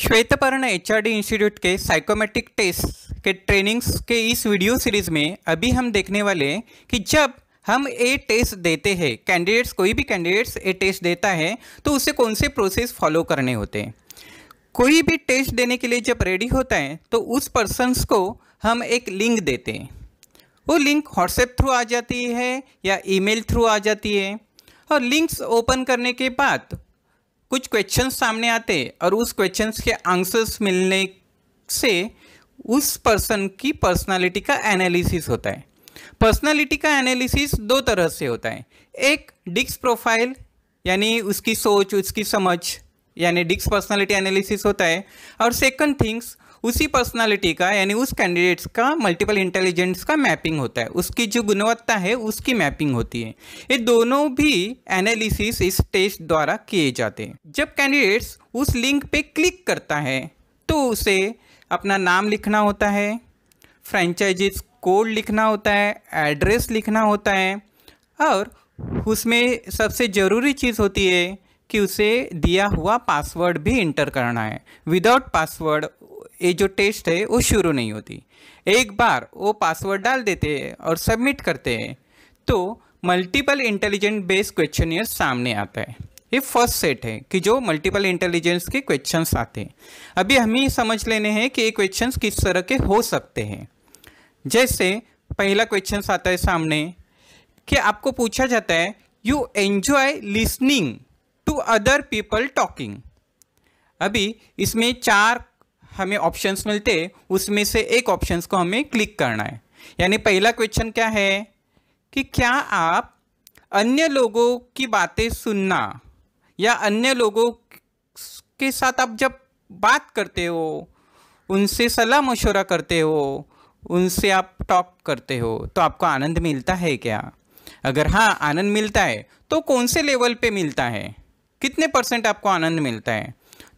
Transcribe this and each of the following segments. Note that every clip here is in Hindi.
श्वेतपर्ण एचआरडी इंस्टीट्यूट के साइकोमेट्रिक टेस्ट के ट्रेनिंग्स के इस वीडियो सीरीज़ में अभी हम देखने वाले हैं कि जब हम ए टेस्ट देते हैं कैंडिडेट्स कोई भी कैंडिडेट्स ए टेस्ट देता है तो उसे कौन से प्रोसेस फॉलो करने होते हैं कोई भी टेस्ट देने के लिए जब रेडी होता है तो उस पर्सनस को हम एक लिंक देते हैं वो लिंक व्हाट्सएप थ्रू आ जाती है या ईमेल थ्रू आ जाती है और लिंक्स ओपन करने के बाद कुछ क्वेश्चन सामने आते और उस क्वेश्चन के आंसर्स मिलने से उस पर्सन की पर्सनालिटी का एनालिसिस होता है पर्सनालिटी का एनालिसिस दो तरह से होता है एक डिक्स प्रोफाइल यानी उसकी सोच उसकी समझ यानी डिक्स पर्सनालिटी एनालिसिस होता है और सेकंड थिंग्स उसी पर्सनालिटी का यानी उस कैंडिडेट्स का मल्टीपल इंटेलिजेंस का मैपिंग होता है उसकी जो गुणवत्ता है उसकी मैपिंग होती है ये दोनों भी एनालिसिस इस टेस्ट द्वारा किए जाते हैं जब कैंडिडेट्स उस लिंक पे क्लिक करता है तो उसे अपना नाम लिखना होता है फ्रेंचाइजीज कोड लिखना होता है एड्रेस लिखना होता है और उसमें सबसे ज़रूरी चीज़ होती है कि उसे दिया हुआ पासवर्ड भी इंटर करना है विदाउट पासवर्ड ये जो टेस्ट है वो शुरू नहीं होती एक बार वो पासवर्ड डाल देते हैं और सबमिट करते हैं तो मल्टीपल इंटेलिजेंट बेस्ड क्वेश्चन सामने आता है ये फर्स्ट सेट है कि जो मल्टीपल इंटेलिजेंस के क्वेश्चंस आते हैं अभी हमें समझ लेने हैं कि ये क्वेश्चंस किस तरह के हो सकते हैं जैसे पहला क्वेश्चन आता है सामने कि आपको पूछा जाता है you enjoy listening to other people talking अभी इसमें चार हमें ऑप्शंस मिलते उसमें से एक ऑप्शंस को हमें क्लिक करना है यानी पहला क्वेश्चन क्या है कि क्या आप अन्य लोगों की बातें सुनना या अन्य लोगों के साथ आप जब बात करते हो उनसे सलाह मशवरा करते हो उनसे आप टॉक करते हो तो आपको आनंद मिलता है क्या अगर हाँ आनंद मिलता है तो कौन से लेवल पे मिलता है कितने परसेंट आपको आनंद मिलता है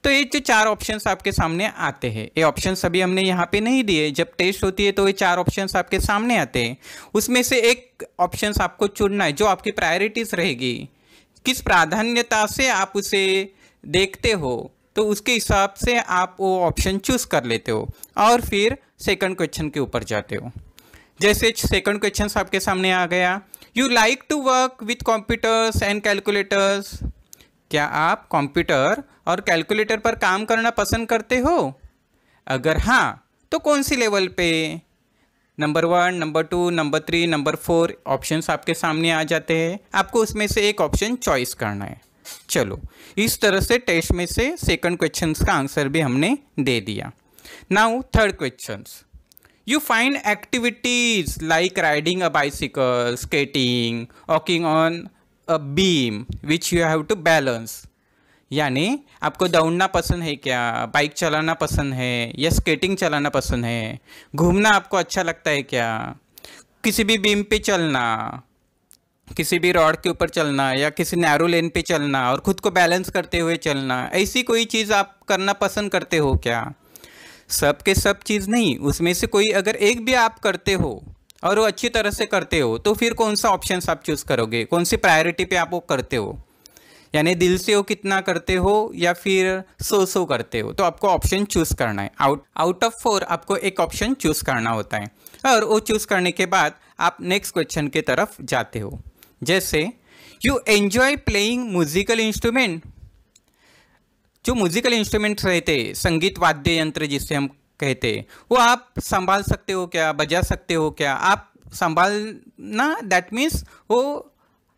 तो ये जो चार ऑप्शंस आपके सामने आते हैं ये ऑप्शन अभी हमने यहाँ पे नहीं दिए जब टेस्ट होती है तो ये चार ऑप्शंस आपके सामने आते हैं उसमें से एक ऑप्शंस आपको चुनना है जो आपकी प्रायोरिटीज़ रहेगी किस प्राधान्यता से आप उसे देखते हो तो उसके हिसाब से आप वो ऑप्शन चूज़ कर लेते हो और फिर सेकंड क्वेश्चन के ऊपर जाते हो जैसे सेकंड क्वेश्चन आपके सामने आ गया you like to work with computers and calculators क्या आप कंप्यूटर और कैलकुलेटर पर काम करना पसंद करते हो अगर हाँ तो कौन सी लेवल पे number one number two number three number four options आपके सामने आ जाते हैं आपको उसमें से एक ऑप्शन चॉइस करना है चलो इस तरह से टेस्ट में से सेकंड क्वेश्चन का आंसर भी हमने दे दिया now third question you find activities like riding a bicycle skating walking on a beam which you have to balance यानी आपको दौड़ना पसंद है क्या बाइक चलाना पसंद है या स्केटिंग चलाना पसंद है घूमना आपको अच्छा लगता है क्या किसी भी बीम पे चलना किसी भी रॉड के ऊपर चलना या किसी नैरो लेन पे चलना और खुद को बैलेंस करते हुए चलना ऐसी कोई चीज़ आप करना पसंद करते हो क्या सब के सब चीज़ नहीं उसमें से कोई अगर एक भी आप करते हो और वो अच्छी तरह से करते हो तो फिर कौन सा ऑप्शन आप चूज़ करोगे कौन सी प्रायोरिटी पे आप वो करते हो यानी दिल से वो कितना करते हो या फिर सो सो करते हो तो आपको ऑप्शन चूज़ करना है आउट आउट ऑफ फोर आपको एक ऑप्शन चूज़ करना होता है और वो चूज़ करने के बाद आप नेक्स्ट क्वेश्चन के तरफ जाते हो जैसे you enjoy playing musical instrument जो म्यूजिकल इंस्ट्रूमेंट्स रहते संगीत वाद्य यंत्र जिसे हम कहते वो आप संभाल सकते हो क्या बजा सकते हो क्या आप संभालना दैट मीन्स वो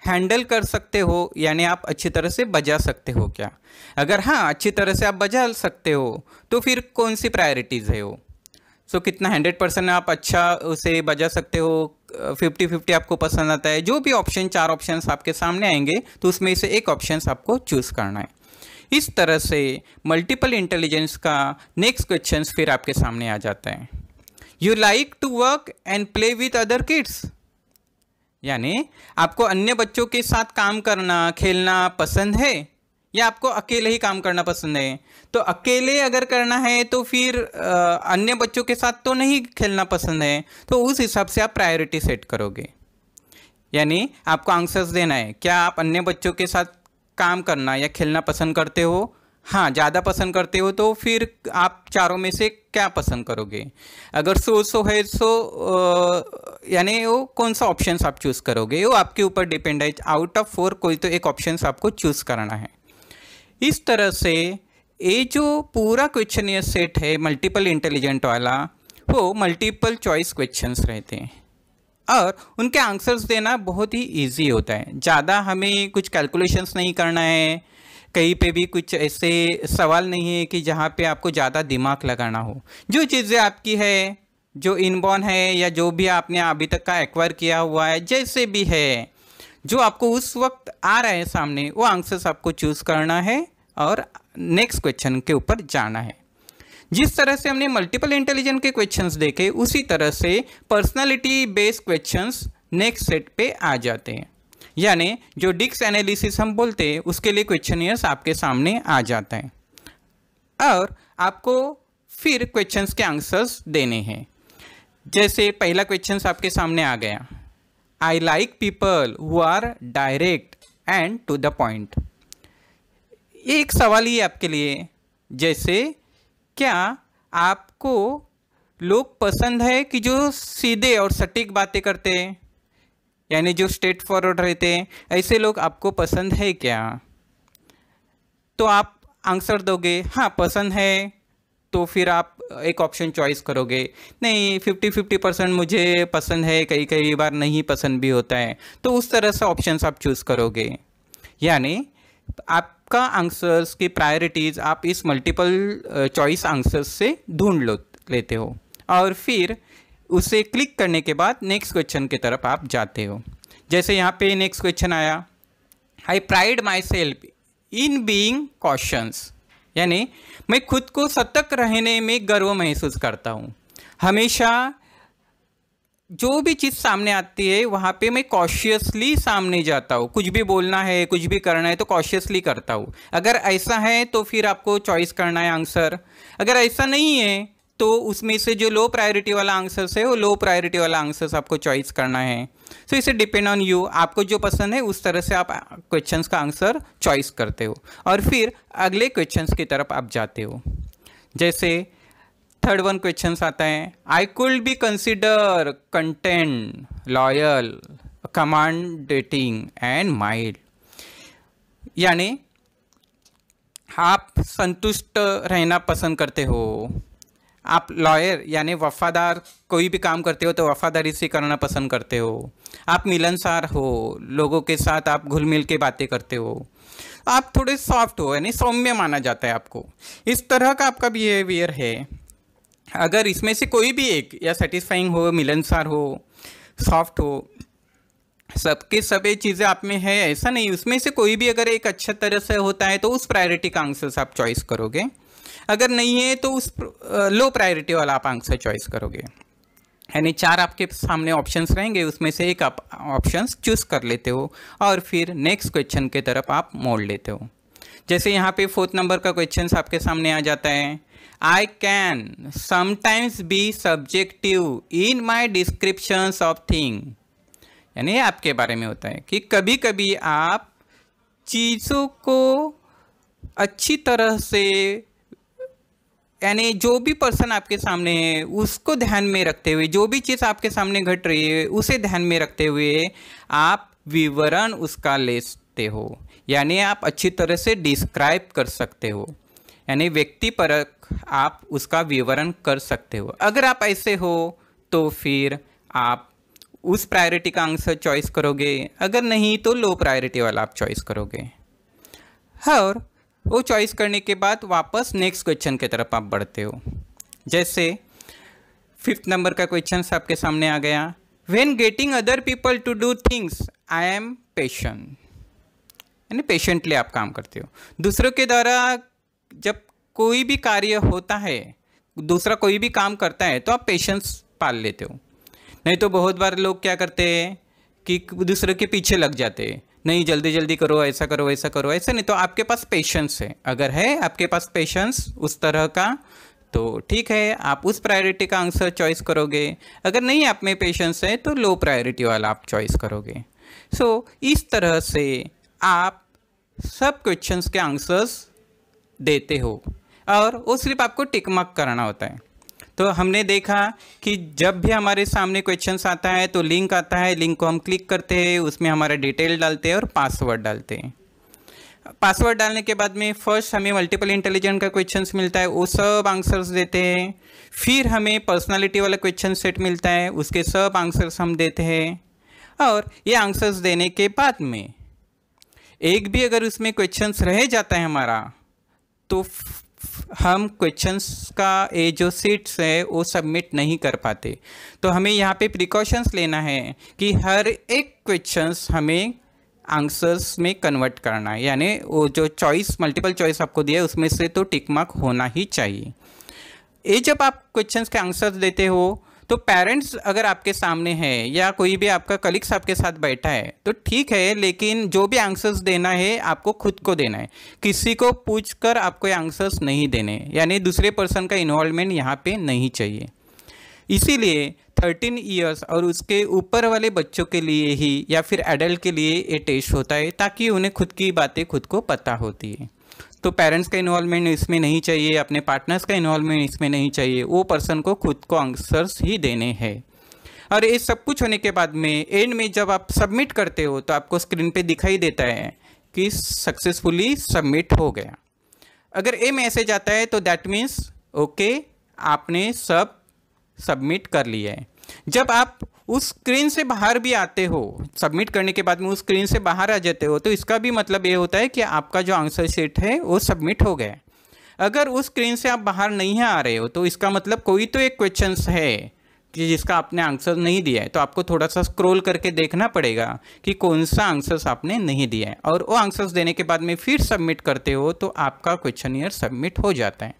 हैंडल कर सकते हो यानी आप अच्छी तरह से बजा सकते हो क्या अगर हाँ अच्छी तरह से आप बजा सकते हो तो फिर कौन सी प्रायोरिटीज़ है वो सो so, कितना हंड्रेड परसेंट आप अच्छा उसे बजा सकते हो फिफ्टी फिफ्टी आपको पसंद आता है जो भी ऑप्शन चार ऑप्शंस आपके सामने आएंगे तो उसमें से एक ऑप्शन आपको चूज़ करना है इस तरह से मल्टीपल इंटेलिजेंस का नेक्स्ट क्वेश्चन फिर आपके सामने आ जाता है you like to work and play with other kids यानी आपको अन्य बच्चों के साथ काम करना खेलना पसंद है या आपको अकेले ही काम करना पसंद है तो अकेले अगर करना है तो फिर अन्य बच्चों के साथ तो नहीं खेलना पसंद है तो उस हिसाब से आप प्रायोरिटी सेट करोगे यानी आपको आंसर्स देना है क्या आप अन्य बच्चों के साथ काम करना या खेलना पसंद करते हो हाँ ज़्यादा पसंद करते हो तो फिर आप चारों में से क्या पसंद करोगे अगर सो सो है सो यानी वो कौन सा ऑप्शन आप चूज़ करोगे वो आपके ऊपर डिपेंड है आउट ऑफ फोर कोई तो एक ऑप्शन आपको चूज़ करना है इस तरह से ये जो पूरा क्वेश्चन सेट है मल्टीपल इंटेलिजेंट वाला वो मल्टीपल चॉइस क्वेश्चंस रहते हैं और उनके आंसर्स देना बहुत ही ईजी होता है ज़्यादा हमें कुछ कैलकुलेशंस नहीं करना है कहीं पे भी कुछ ऐसे सवाल नहीं है कि जहाँ पे आपको ज़्यादा दिमाग लगाना हो जो चीज़ें आपकी है जो इनबॉर्न है या जो भी आपने अभी तक का एक्वायर किया हुआ है जैसे भी है जो आपको उस वक्त आ रहा है सामने वो आंसर्स आपको चूज़ करना है और नेक्स्ट क्वेश्चन के ऊपर जाना है जिस तरह से हमने मल्टीपल इंटेलिजेंट के क्वेश्चंस देखे उसी तरह से personality based questions next set पे आ जाते हैं यानी जो डिक्स एनालिसिस हम बोलते हैं उसके लिए क्वेश्चन आपके सामने आ जाता है और आपको फिर क्वेश्चंस के आंसर्स देने हैं जैसे पहला क्वेश्चन आपके सामने आ गया I like people who are direct and to the point एक सवाल ही आपके लिए जैसे क्या आपको लोग पसंद है कि जो सीधे और सटीक बातें करते हैं यानी जो स्ट्रेट फॉरवर्ड रहते हैं ऐसे लोग आपको पसंद है क्या तो आप आंसर दोगे हाँ पसंद है तो फिर आप एक ऑप्शन चॉइस करोगे नहीं फिफ्टी फिफ्टी परसेंट मुझे पसंद है कई कई बार नहीं पसंद भी होता है तो उस तरह से ऑप्शंस आप चूज़ करोगे यानी आप आपका आंसर्स की प्रायोरिटीज़ आप इस मल्टीपल चॉइस आंसर्स से ढूंढ लो लेते हो और फिर उसे क्लिक करने के बाद नेक्स्ट क्वेश्चन की तरफ आप जाते हो जैसे यहाँ पे नेक्स्ट क्वेश्चन आया I pride myself in being conscientious यानी मैं खुद को सतर्क रहने में गर्व महसूस करता हूँ हमेशा जो भी चीज़ सामने आती है वहाँ पे मैं कॉशियसली सामने जाता हूँ कुछ भी बोलना है कुछ भी करना है तो कॉशियसली करता हूँ अगर ऐसा है तो फिर आपको चॉइस करना है आंसर अगर ऐसा नहीं है तो उसमें से जो लो प्रायोरिटी वाला आंसर्स है वो लो प्रायोरिटी वाला आंसर्स आपको चॉइस करना है सो इसे डिपेंड ऑन यू आपको जो पसंद है उस तरह से आप क्वेश्चंस का आंसर चॉइस करते हो और फिर अगले क्वेश्चंस की तरफ आप जाते हो जैसे थर्ड वन क्वेश्चन आता है I could be consider content loyal accommodating and mild यानी आप संतुष्ट रहना पसंद करते हो आप लॉयर यानी वफ़ादार कोई भी काम करते हो तो वफ़ादारी से करना पसंद करते हो आप मिलनसार हो लोगों के साथ आप घुल मिल के बातें करते हो आप थोड़े सॉफ्ट हो यानी सौम्य माना जाता है आपको इस तरह का आपका बिहेवियर है अगर इसमें से कोई भी एक या सेटिस्फाइंग हो मिलनसार हो सॉफ्ट हो सबके सब ये चीज़ें आप में है ऐसा नहीं उसमें से कोई भी अगर एक अच्छा तरह से होता है तो उस प्रायोरिटी का आंसर आप चॉइस करोगे अगर नहीं है तो उस लो प्रायोरिटी वाला आप आंसर चॉइस करोगे यानी चार आपके सामने ऑप्शंस रहेंगे उसमें से एक आप ऑप्शंस चूज़ कर लेते हो और फिर नेक्स्ट क्वेश्चन के तरफ आप मोड़ लेते हो जैसे यहाँ पे फोर्थ नंबर का क्वेश्चन आपके सामने आ जाता है I can sometimes be subjective in my descriptions of thing यानी आपके बारे में होता है कि कभी कभी आप चीज़ों को अच्छी तरह से यानी जो भी पर्सन आपके सामने है उसको ध्यान में रखते हुए जो भी चीज़ आपके सामने घट रही है उसे ध्यान में रखते हुए आप विवरण उसका ले सकते हो यानी आप अच्छी तरह से डिस्क्राइब कर सकते हो यानी परक आप उसका विवरण कर सकते हो अगर आप ऐसे हो तो फिर आप उस प्रायोरिटी का आंसर चॉइस करोगे अगर नहीं तो लो प्रायोरिटी वाला आप चॉइस करोगे और वो चॉइस करने के बाद वापस नेक्स्ट क्वेश्चन की तरफ आप बढ़ते हो जैसे फिफ्थ नंबर का क्वेश्चन आपके सामने आ गया when getting other people to do things I am patient यानी पेशेंटली आप काम करते हो दूसरों के द्वारा जब कोई भी कार्य होता है दूसरा कोई भी काम करता है तो आप पेशेंस पाल लेते हो नहीं तो बहुत बार लोग क्या करते हैं कि दूसरे के पीछे लग जाते हैं नहीं जल्दी जल्दी करो ऐसा करो ऐसा करो ऐसा नहीं तो आपके पास पेशेंस है अगर है आपके पास पेशेंस उस तरह का तो ठीक है आप उस प्रायोरिटी का आंसर चॉइस करोगे अगर नहीं आप में पेशेंस है तो लो प्रायोरिटी वाला आप चॉइस करोगे सो so, इस तरह से आप सब क्वेश्चंस के आंसर्स देते हो और वो सिर्फ आपको टिकमार्क करना होता है तो हमने देखा कि जब भी हमारे सामने क्वेश्चन आता है तो लिंक आता है लिंक को हम क्लिक करते हैं उसमें हमारा डिटेल डालते हैं और पासवर्ड डालते हैं पासवर्ड डालने के बाद में फर्स्ट हमें मल्टीपल इंटेलिजेंट का क्वेश्चन मिलता है वो सब आंसर्स देते हैं फिर हमें पर्सनालिटी वाला क्वेश्चन सेट मिलता है उसके सब आंसर्स हम देते हैं और ये आंसर्स देने के बाद में एक भी अगर उसमें क्वेश्चंस रह जाता है हमारा तो हम क्वेश्चंस का ये जो सीट्स है वो सबमिट नहीं कर पाते तो हमें यहाँ पे प्रिकॉशंस लेना है कि हर एक क्वेश्चंस हमें आंसर्स में कन्वर्ट करना है यानी वो जो चॉइस मल्टीपल चॉइस आपको दिया है उसमें से तो टिक मार्क होना ही चाहिए ये जब आप क्वेश्चंस के आंसर्स देते हो तो पेरेंट्स अगर आपके सामने है या कोई भी आपका कलीग्स आपके साथ बैठा है तो ठीक है लेकिन जो भी आंसर्स देना है आपको खुद को देना है किसी को पूछ कर आपको आंसर्स नहीं देने यानी दूसरे पर्सन का इन्वॉल्वमेंट यहाँ पे नहीं चाहिए इसीलिए 13 ईयर्स और उसके ऊपर वाले बच्चों के लिए ही या फिर एडल्ट के लिए ये टेस्ट होता है ताकि उन्हें खुद की बातें खुद को पता होती है तो पेरेंट्स का इन्वॉल्वमेंट इसमें नहीं चाहिए अपने पार्टनर्स का इन्वॉल्वमेंट इसमें नहीं चाहिए वो पर्सन को खुद को आंसर्स ही देने हैं और ये सब कुछ होने के बाद में एंड में जब आप सबमिट करते हो तो आपको स्क्रीन पे दिखाई देता है कि सक्सेसफुली सबमिट हो गया अगर ए मैसेज आता है तो दैट मीन्स ओके आपने सब सबमिट कर लिया है जब आप उस स्क्रीन से बाहर भी आते हो सबमिट करने के बाद में उस स्क्रीन से बाहर आ जाते हो तो इसका भी मतलब ये होता है कि आपका जो आंसर सेट है वो सबमिट हो गया अगर उस स्क्रीन से आप बाहर नहीं आ रहे हो तो इसका मतलब कोई तो एक क्वेश्चन है कि जिसका आपने आंसर नहीं दिया है तो आपको थोड़ा सा स्क्रॉल करके देखना पड़ेगा कि कौन सा आंसर्स आपने नहीं दिया है और वो आंसर्स देने के बाद में फिर सबमिट करते हो तो आपका क्वेश्चन ईयर सबमिट हो जाता है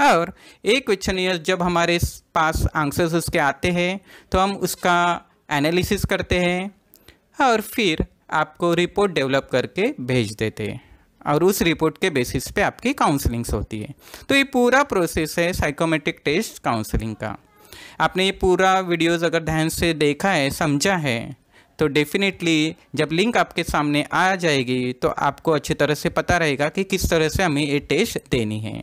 और एक क्वेश्चन ईयर जब हमारे पास आंसर्स उसके आते हैं तो हम उसका एनालिसिस करते हैं और फिर आपको रिपोर्ट डेवलप करके भेज देते हैं और उस रिपोर्ट के बेसिस पे आपकी काउंसलिंग्स होती है तो ये पूरा प्रोसेस है साइकोमेट्रिक टेस्ट काउंसलिंग का आपने ये पूरा वीडियोस अगर ध्यान से देखा है समझा है तो डेफिनेटली जब लिंक आपके सामने आ जाएगी तो आपको अच्छी तरह से पता रहेगा कि किस तरह से हमें ये टेस्ट देनी है